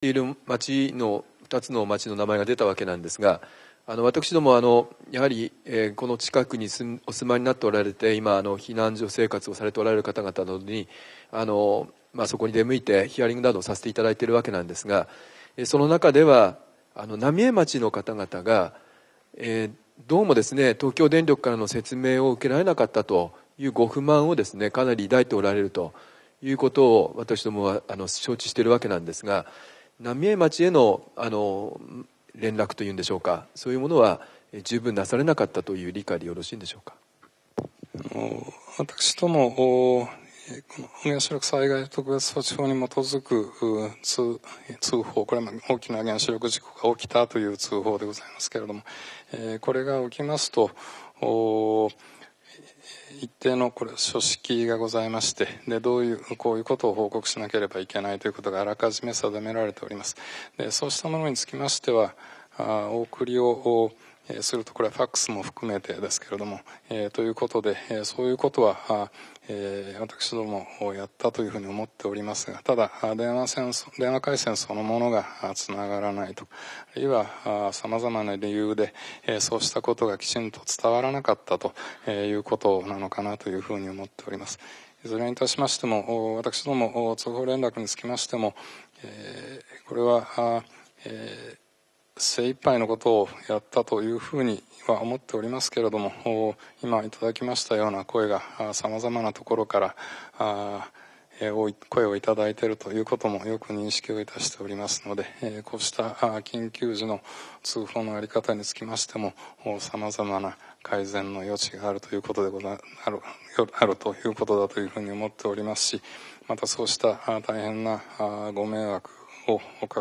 ている町の2つの町の名前が出たわけなんですがあの私どもあのやはり、えー、この近くに住お住まいになっておられて今あの避難所生活をされておられる方々などにあの、まあ、そこに出向いてヒアリングなどをさせていただいているわけなんですが、えー、その中ではあの浪江町の方々が、えー、どうもですね東京電力からの説明を受けられなかったというご不満をですねかなり抱いておられるということを私どもはあの承知しているわけなんですが。浪江町へのあの連絡というんでしょうかそういうものは十分なされなかったという理解でよろしいんでしょうか私どもこの原子力災害特別措置法に基づく通通報これは大きな原子力事故が起きたという通報でございますけれども、えー、これが起きますと一定のこれ書式がございましてでどういうこういうことを報告しなければいけないということがあらかじめ定められておりますでそうしたものにつきましてはあお送りをするとこれはファックスも含めてですけれども、えー、ということで、えー、そういうことは、えー、私どもやったというふうに思っておりますがただ電話戦争電話回線そのものがつながらないとあるいはさまざまな理由で、えー、そうしたことがきちんと伝わらなかったということなのかなというふうに思っております。いずれにいたしましても私ども通報連絡につきましても、えー、これは、えー精一杯のことをやったというふうには思っておりますけれども今いただきましたような声がさまざまなところから声をいただいているということもよく認識をいたしておりますのでこうした緊急時の通報の在り方につきましてもさまざまな改善の余地があるということでござあるあるということだというふうに思っておりますしまたそうした大変なご迷惑をおか